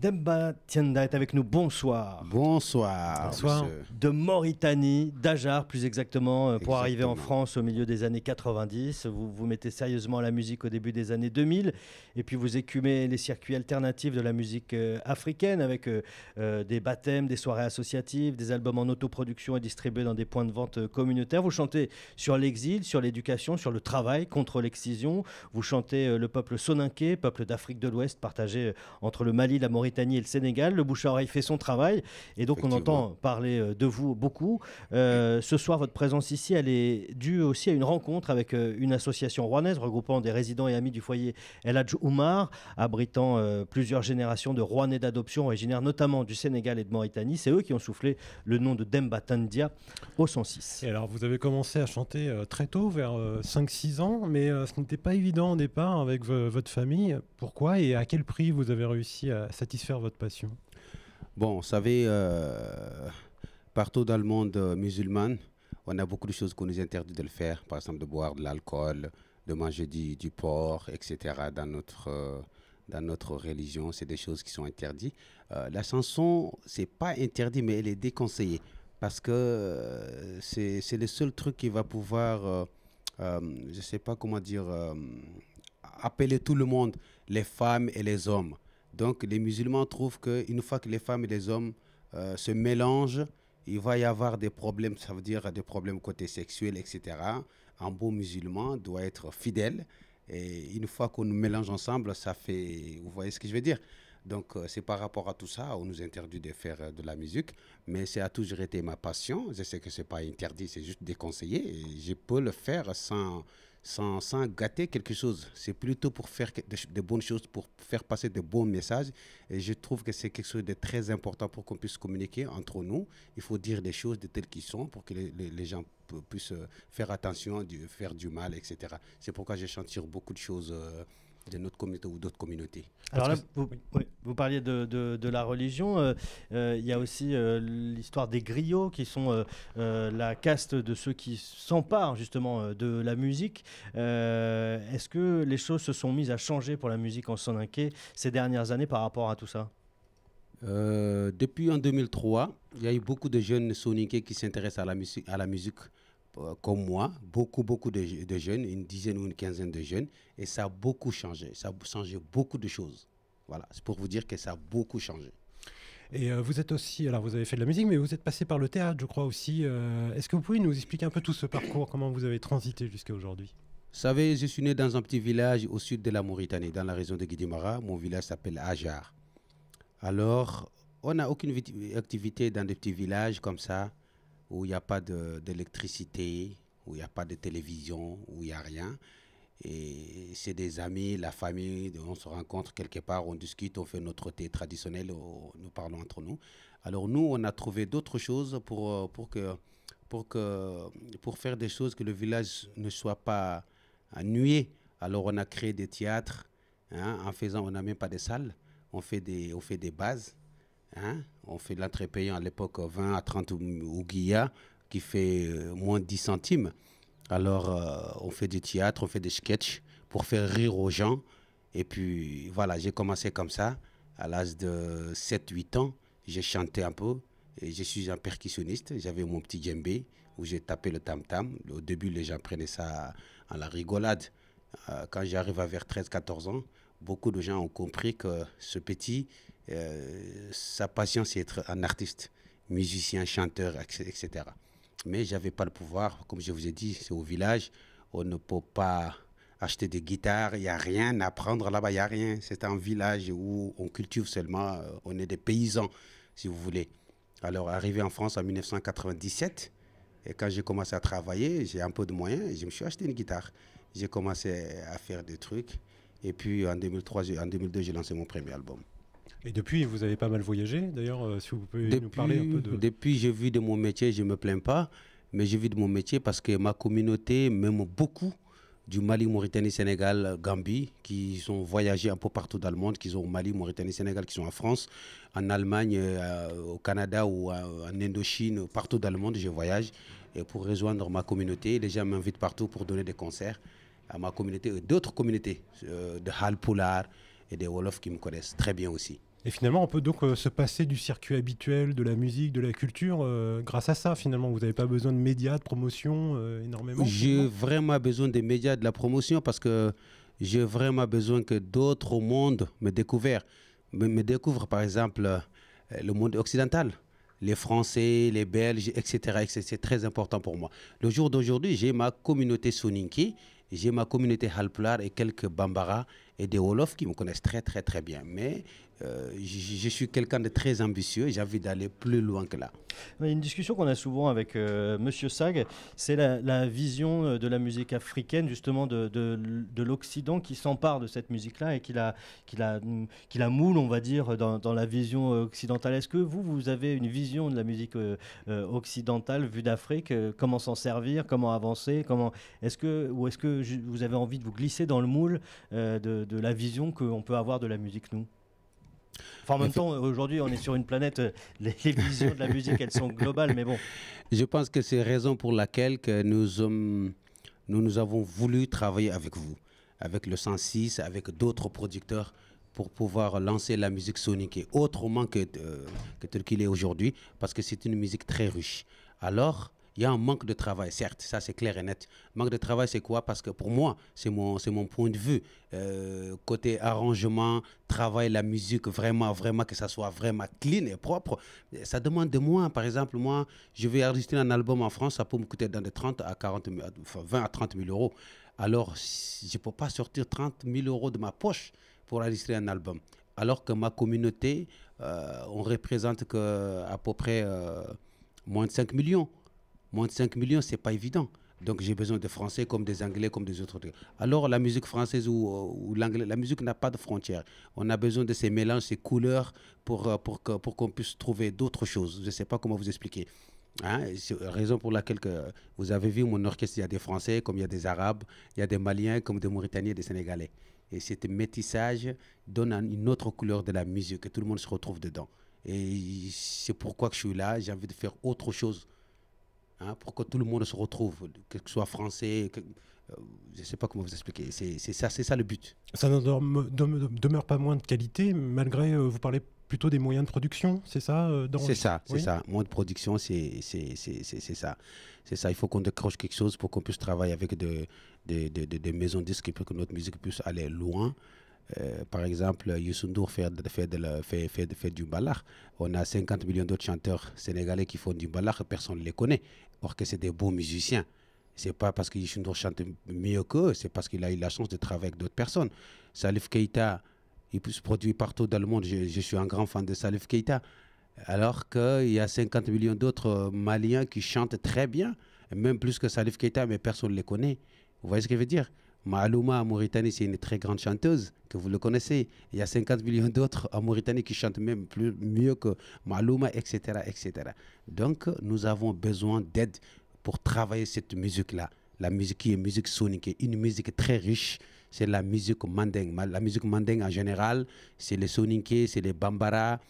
Demba Tienda est avec nous. Bonsoir. Bonsoir. Bonsoir. De Mauritanie, d'Ajar plus exactement, euh, pour arriver en France au milieu des années 90. Vous vous mettez sérieusement à la musique au début des années 2000 et puis vous écumez les circuits alternatifs de la musique euh, africaine avec euh, des baptêmes, des soirées associatives, des albums en autoproduction et distribués dans des points de vente communautaires. Vous chantez sur l'exil, sur l'éducation, sur le travail, contre l'excision. Vous chantez le peuple soninké, peuple d'Afrique de l'Ouest partagé entre le Mali, la Mauritanie Mauritanie et le Sénégal. Le bouche à oreille fait son travail et donc on entend parler euh, de vous beaucoup. Euh, ce soir, votre présence ici, elle est due aussi à une rencontre avec euh, une association rouennaise regroupant des résidents et amis du foyer El Hadj abritant plusieurs générations de Rouennais d'adoption originaires notamment du Sénégal et de Mauritanie. C'est eux qui ont soufflé le nom de Demba Tandia au 106. Et alors, vous avez commencé à chanter très tôt, vers 5-6 ans, mais ce n'était pas évident au départ avec votre famille. Pourquoi et à quel prix vous avez réussi à satisfaire faire votre passion Bon, vous savez, euh, partout dans le monde euh, musulman, on a beaucoup de choses qu'on nous interdit de le faire, par exemple de boire de l'alcool, de manger du, porc, etc. Dans notre, euh, dans notre religion, c'est des choses qui sont interdites. la chanson, c'est pas interdit, mais elle est déconseillée parce que c'est le seul truc qui va pouvoir, je sais pas comment dire, appeler tout le monde, les femmes et les hommes. Donc les musulmans trouvent qu'une fois que les femmes et les hommes euh, se mélangent, il va y avoir des problèmes, ça veut dire des problèmes côté sexuel, etc. Un bon musulman doit être fidèle. Et une fois qu'on nous mélange ensemble, ça fait... Vous voyez ce que je veux dire donc, euh, c'est par rapport à tout ça, on nous interdit de faire euh, de la musique, mais ça a toujours été ma passion. Je sais que ce n'est pas interdit, c'est juste déconseillé. je peux le faire sans, sans, gâter quelque chose. C'est plutôt pour faire des bonnes choses, pour faire passer de bons messages. Et je trouve que c'est quelque chose de très important pour qu'on puisse communiquer entre nous. Il faut dire des choses de telles qu'elles sont pour que les, gens puissent faire attention, faire du mal, etc. C'est pourquoi je chante beaucoup de choses. Euh, de notre communauté ou d'autres communautés. Alors là, vous, parliez de, de, la religion. Euh, euh, il y a aussi euh, l'histoire des griots, qui sont la caste de ceux qui s'emparent justement de la musique. Est-ce que les choses se sont mises à changer pour la musique en Soninké ces dernières années par rapport à tout ça Depuis en 2003, il y a eu beaucoup de jeunes Soninke qui s'intéressent à la musique. À la musique euh, comme moi, beaucoup, beaucoup de, jeunes, une dizaine ou une quinzaine de jeunes, et ça a beaucoup changé. Ça a changé beaucoup de choses. Voilà, c'est pour vous dire que ça a beaucoup changé. Et euh, vous êtes aussi, alors vous avez fait de la musique, mais vous êtes passé par le théâtre, je crois aussi. Euh, est-ce que vous pouvez nous expliquer un peu tout ce parcours, comment vous avez transité jusqu'à aujourd'hui Vous savez, je suis né dans un petit village au sud de la Mauritanie, dans la région de Guidimara. Mon village s'appelle Ajar. Alors, on n'a aucune activité dans des petits villages comme ça où il n'y a pas d'électricité, où il n'y a pas de télévision, où il n'y a rien. Et c'est des amis, la famille, on se rencontre quelque part, on discute, on fait notre thé traditionnel, on, nous parlons entre nous. Alors nous, on a trouvé d'autres choses pour, pour, que, pour, que, pour faire des choses que le village ne soit pas nué. Alors on a créé des théâtres, hein, en faisant, on n'a même pas des salles, on fait des, on fait des bases Hein? On fait de l'entrée à l'époque 20 à 30 ou guilla qui fait euh, moins de 10 centimes. Alors euh, on fait du théâtre, on fait des sketchs pour faire rire aux gens. Et puis voilà, j'ai commencé comme ça. À l'âge de 7-8 ans, j'ai chanté un peu. Et je suis un percussionniste. J'avais mon petit djembé où j'ai tapé le tam-tam. Au début, les gens prenaient ça à la rigolade. Euh, quand j'arrive à vers 13-14 ans, beaucoup de gens ont compris que ce petit euh, sa passion, c'est être un artiste, musicien, chanteur, etc. Mais je n'avais pas le pouvoir. Comme je vous ai dit, c'est au village. On ne peut pas acheter des guitares. Il n'y a rien à prendre là-bas. Il n'y a rien. C'est un village où on cultive seulement. Euh, on est des paysans, si vous voulez. Alors, arrivé en France en 1997, et quand j'ai commencé à travailler, j'ai un peu de moyens, je me suis acheté une guitare. J'ai commencé à faire des trucs. Et puis en 2003, en 2002, j'ai lancé mon premier album. Et depuis, vous avez pas mal voyagé. D'ailleurs, euh, si vous pouvez nous parler un peu de. Depuis, je vis de mon métier, je ne me plains pas, mais je vis de mon métier parce que ma communauté même beaucoup du Mali, Mauritanie, Sénégal, Gambie, qui sont voyagés un peu partout dans le monde, qui sont au Mali, Mauritanie, Sénégal, qui sont en France, en Allemagne, euh, au Canada ou euh, en Indochine, partout dans le monde, je voyage et pour rejoindre ma communauté. Les gens m'invitent partout pour donner des concerts à ma communauté et d'autres communautés, de Hal Poulard et des Wolof qui me connaissent très bien aussi. Et finalement, on peut donc euh, se passer du circuit habituel, de la musique, de la culture, euh, grâce à ça, finalement. Vous n'avez pas besoin de médias, de promotion, euh, énormément. J'ai vraiment besoin des médias, de la promotion, parce que j'ai vraiment besoin que d'autres au monde me découvrent. Me, découvre, découvrent, par exemple, le monde occidental, les Français, les Belges, etc. C'est très important pour moi. Le jour d'aujourd'hui, j'ai ma communauté Soninki, j'ai ma communauté Halplar et quelques Bambara et des Wolof qui me connaissent très, très, très bien. Mais euh, je, suis quelqu'un de très ambitieux et j'ai envie d'aller plus loin que là. Une discussion qu'on a souvent avec euh, Monsieur Sag, c'est la, vision euh, de la musique africaine, justement de, l'Occident qui s'empare de cette musique-là et qui la, qui, qui la, moule, on va dire, dans, la vision occidentale. Est-ce que vous, vous avez une vision de la musique occidentale vue d'Afrique Comment s'en servir Comment avancer Comment Est-ce que ou est-ce que vous avez envie de vous glisser dans le moule de, de la vision qu'on peut avoir de la musique nous en même temps, aujourd'hui, on est sur une planète, euh, les, visions de la musique, elles sont globales, mais bon. Je pense que c'est raison pour laquelle nous, nous, nous avons voulu travailler avec vous, avec le 106, avec d'autres producteurs pour pouvoir lancer la musique sonique autrement que, euh, que tel qu'il est aujourd'hui, parce que c'est une musique très riche. Alors, il y a un manque de travail, certes, ça c'est clair et net. Manque de travail, c'est quoi Parce que pour moi, c'est mon, c'est mon point de vue. Euh, côté arrangement, travail, la musique, vraiment, vraiment, que ça soit vraiment clean et propre, eh, ça demande de moi. Par exemple, moi, je vais enregistrer un album en France, ça peut me coûter dans de 30 à 40 20 à 30 000 euros. Alors, je ne peux pas sortir 30 000 euros de ma poche pour enregistrer un album. Alors que ma communauté, euh, on représente que à peu près euh, moins de 5 millions. Moins de 5 millions, c'est pas évident. Donc j'ai besoin de Français comme des Anglais, comme des autres. Alors la musique française euh, ou, l'anglais, la musique n'a pas de frontières. On a besoin de ces mélanges, ces couleurs pour, euh, pour, que, pour qu'on puisse trouver d'autres choses. Je ne sais pas comment vous expliquer. Hein? C'est raison pour laquelle que vous avez vu mon orchestre, il y a des Français, comme il y a des Arabes, il y a des Maliens, comme des Mauritaniens, des Sénégalais. Et ce métissage donne une autre couleur de la musique que tout le monde se retrouve dedans. Et c'est pourquoi que je suis là, j'ai envie de faire autre chose Hein, pour que tout le monde se retrouve, que ce soit français, que, euh, je ne sais pas comment vous expliquer. C'est ça, ça le but. Ça ne demeure pas moins de qualité, malgré, euh, vous parlez plutôt des moyens de production, c'est ça euh, C'est ça, c'est ça. Moins de production, c'est ça. C'est ça. Il faut qu'on décroche quelque chose pour qu'on puisse travailler avec des de, de, maisons disques pour que notre musique puisse aller loin euh, par exemple, Youssoundour fait, fait, du balach. On a 50 millions d'autres chanteurs sénégalais qui font du balach, personne ne les connaît. Or que c'est des beaux musiciens. C'est pas parce que Youssoundour chante mieux qu'eux, c'est parce qu'il a eu la chance de travailler avec d'autres personnes. Salif Keita, il se produit partout dans le monde. Je, je suis un grand fan de Salif Keita. Alors qu'il y a 50 millions d'autres euh, Maliens qui chantent très bien, même plus que Salif Keita, mais personne ne les connaît. Vous voyez ce que je veux dire Maalouma en Mauritanie, c'est une très grande chanteuse, que vous le connaissez. Il y a 50 millions d'autres en qui chantent même plus, mieux que Maalouma, etc., etc. Donc, nous avons besoin d'aide pour travailler cette musique-là. La musique qui est musique sonique, une musique très riche, c'est la musique mandingue. La musique mandingue en général, c'est les soninké, c'est les bambara,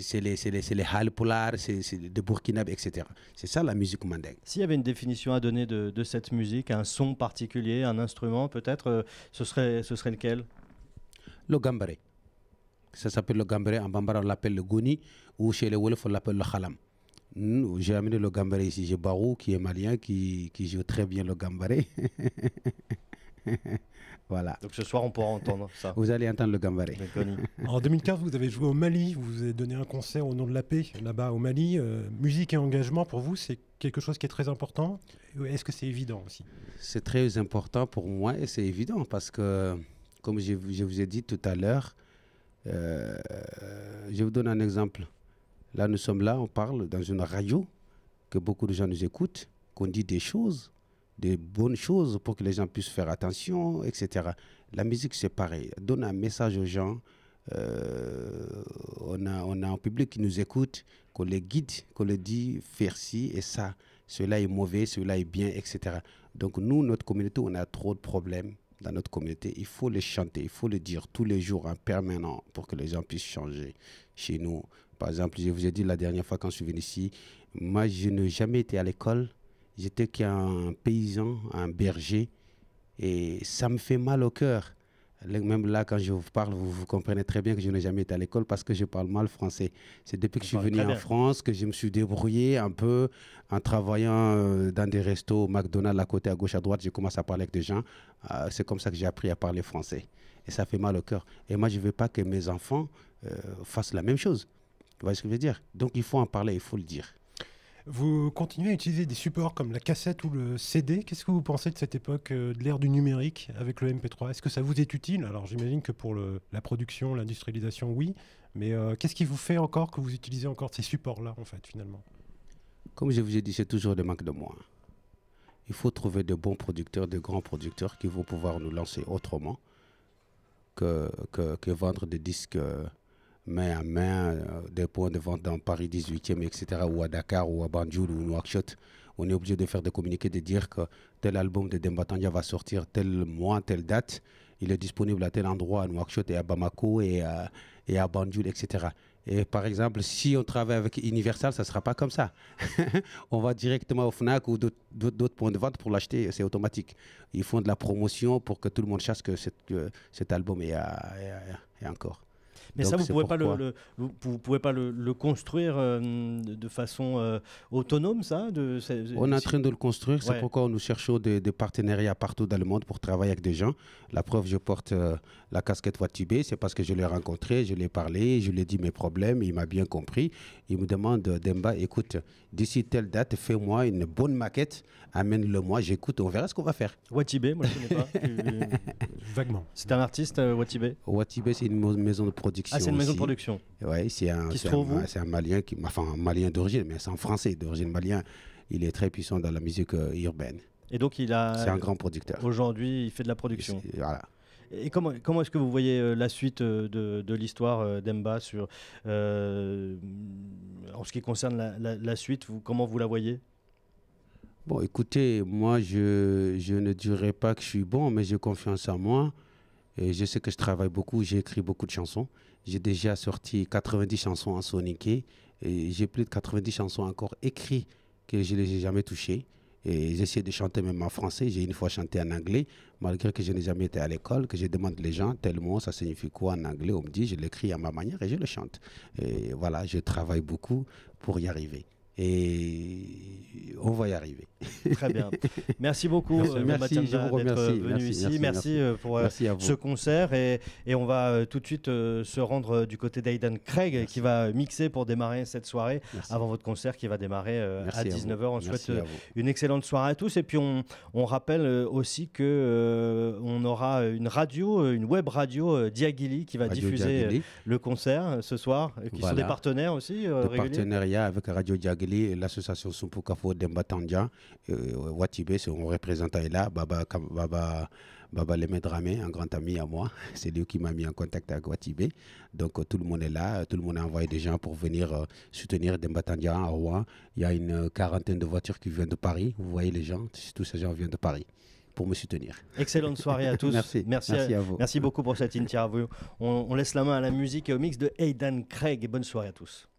c'est les, les, les Halpoulars, c'est de Burkina, etc. C'est ça la musique mandingue. S'il y avait une définition à donner de, de, cette musique, un son particulier, un instrument peut-être, euh, ce, serait, ce serait lequel Le gambaré. Ça s'appelle le gambaré, en bambara on l'appelle le goni ou chez les Wolofs on l'appelle le khalam. J'ai amené le gambaré ici, j'ai Barou qui est malien, qui, qui joue très bien le gambaré. Donc ce soir, on pourra entendre ça. Vous allez entendre le Gambare. En 2015, vous avez joué au Mali, vous avez donné un concert au nom de la paix là-bas au Mali. Euh, musique et engagement, pour vous, c'est quelque chose qui est très important. Est-ce que c'est évident aussi C'est très important pour moi et c'est évident parce que, comme je, vous ai dit tout à l'heure, euh, je vous donne un exemple. Là, nous sommes là, on parle dans une radio que beaucoup de gens nous écoutent, qu'on dit des choses des bonnes choses pour que les gens puissent faire attention, etc. La musique, c'est pareil. Donne un message aux gens. Euh, on, a, on a un public qui nous écoute, qu'on les guide, qu'on les dit faire ci et ça. Cela est mauvais, cela est bien, etc. Donc nous, notre communauté, on a trop de problèmes dans notre communauté. Il faut les chanter, il faut les dire tous les jours en permanent pour que les gens puissent changer chez nous. Par exemple, je vous ai dit la dernière fois quand je suis venu ici, moi, je n'ai jamais été à l'école J'étais qu'un paysan, un berger. Et ça me fait mal au cœur. Même là, quand je vous parle, vous, comprenez très bien que je n'ai jamais été à l'école parce que je parle mal français. C'est depuis que je suis venu en France que je me suis débrouillé un peu en travaillant euh, dans des restos, McDonald's à côté, à gauche, à droite. J'ai commencé à parler avec des gens. Euh, c'est comme ça que j'ai appris à parler français. Et ça fait mal au cœur. Et moi, je ne veux pas que mes enfants euh, fassent la même chose. Vous voyez ce que je veux dire Donc, il faut en parler, il faut le dire. Vous continuez à utiliser des supports comme la cassette ou le CD. Qu'est-ce que vous pensez de cette époque euh, de l'ère du numérique avec le MP3 Est-ce que ça vous est utile Alors j'imagine que pour la production, l'industrialisation, oui. Mais euh, qu'est-ce qui vous fait encore que vous utilisez encore ces supports-là, en fait, finalement Comme je vous ai dit, c'est toujours le manque de moi. Il faut trouver de bons producteurs, de grands producteurs qui vont pouvoir nous lancer autrement que, vendre des disques. Euh, main à main, euh, des points de vente dans Paris 18e, etc., ou à Dakar, ou à Banjul, ou Nouakchott. On est obligé de faire des communiqués, de dire que tel album de Demba va sortir tel mois, telle date. Il est disponible à tel endroit, à Nouakchott et à Bamako et à, et à Banjul, etc. Et par exemple, si on travaille avec Universal, ça ne sera pas comme ça. on va directement au FNAC ou d'autres points de vente pour l'acheter, c'est automatique. Ils font de la promotion pour que tout le monde sache que, cet album est encore. Mais ça, vous pouvez, pas le, vous, pouvez pas le, construire de, façon autonome, ça de, On est en train de le construire. C'est pourquoi nous cherchons des, partenariats partout dans le monde pour travailler avec des gens. La preuve, je porte la casquette Watibé, c'est parce que je l'ai rencontré, je l'ai parlé, je lui ai dit mes problèmes, il m'a bien compris. Il me demande, Demba, écoute, d'ici telle date, fais-moi une bonne maquette, amène-le moi, j'écoute, on verra ce qu'on va faire. Watibé, moi je ne connais pas. Vaguement. C'est un artiste, Watibé Watibé, c'est une maison de production ah, c'est une maison de production. c'est un, qui se trouve un, Malien, qui, enfin un Malien d'origine, mais c'est un Français d'origine malien. Il est très puissant dans la musique euh, urbaine. Et donc il a. C'est un grand producteur. Aujourd'hui, il fait de la production. Et voilà. Et comment, comment est-ce que vous voyez euh, la suite euh, de, de l'histoire d'Emba sur, en ce qui concerne la, la, suite vous, Comment vous la voyez Bon, écoutez, moi, je, je, ne dirais pas que je suis bon, mais j'ai confiance en moi je sais que je travaille beaucoup, j'ai écrit beaucoup de chansons. J'ai déjà sorti 90 chansons en soniqué e et j'ai plus de 90 chansons encore écrites que je ne les ai jamais touchées. Et j'essaie de chanter même en français. J'ai une fois chanté en anglais, malgré que je n'ai jamais été à l'école, que je demande les gens tellement ça signifie quoi en anglais. On me dit, je l'écris à ma manière et je le chante. Et voilà, je travaille beaucoup pour y arriver et on va y arriver. Très bien. Merci beaucoup, merci, euh, d'être euh, venu ici. Merci, euh, pour ce concert et, et, on va tout de suite se rendre du côté d'Aiden Craig qui va mixer pour démarrer cette soirée avant votre concert qui va démarrer à 19h. On souhaite une excellente soirée à tous et puis on, on rappelle aussi que on aura une radio, une web radio Diagili qui va diffuser le concert ce soir, qui sont des partenaires aussi. de avec Radio Diagili l'association Sumpukafo Dembatandia euh, Watibé, son représentant est là, Baba, Baba, Baba Lemedramé, un grand ami à moi. C'est lui qui m'a mis en contact avec Watibé. Donc euh, tout le monde est là, tout le monde a envoyé des gens pour venir euh, soutenir Dembatandia à Rouen. Il y a une quarantaine de voitures qui viennent de Paris. Vous voyez les gens, tous ces gens viennent de Paris pour me soutenir. Excellente soirée à tous. merci. Merci, à, vous. Merci beaucoup pour cette interview. On, laisse la main à la musique et au mix de Aidan Craig. Et bonne soirée à tous.